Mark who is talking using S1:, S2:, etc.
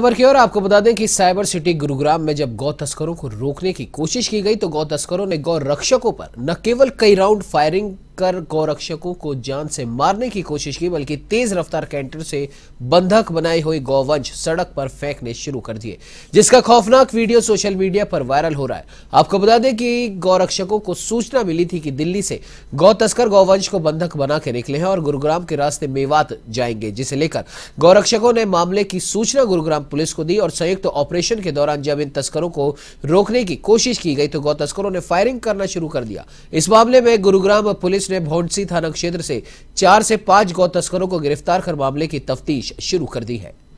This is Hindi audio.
S1: खबर की ओर आपको बता दें कि साइबर सिटी गुरुग्राम में जब गौ तस्करों को रोकने की कोशिश की गई तो गौ तस्करों ने गौ रक्षकों पर न केवल कई राउंड फायरिंग कर गौरक्षकों को जान से मारने की कोशिश की बल्कि तेज रफ्तार कैंटर से बंधक बनाए हुए गौवंश सड़क पर फेंकने शुरू कर दिए जिसका खौफनाक वीडियो सोशल मीडिया पर वायरल हो रहा है आपको बता दें कि गौरक्षकों को सूचना मिली थी कि दिल्ली से गौ तस्कर गौवंश को बंधक बना के निकले हैं और गुरुग्राम के रास्ते मेवात जाएंगे जिसे लेकर गौरक्षकों ने मामले की सूचना गुरुग्राम पुलिस को दी और संयुक्त ऑपरेशन के दौरान जब इन तस्करों को रोकने की कोशिश की गई तो गौ तस्करों ने फायरिंग करना शुरू कर दिया इस मामले में गुरुग्राम पुलिस ने भौंडसी थाना क्षेत्र से चार से पांच गौ तस्करों को गिरफ्तार कर मामले की तफ्तीश शुरू कर दी है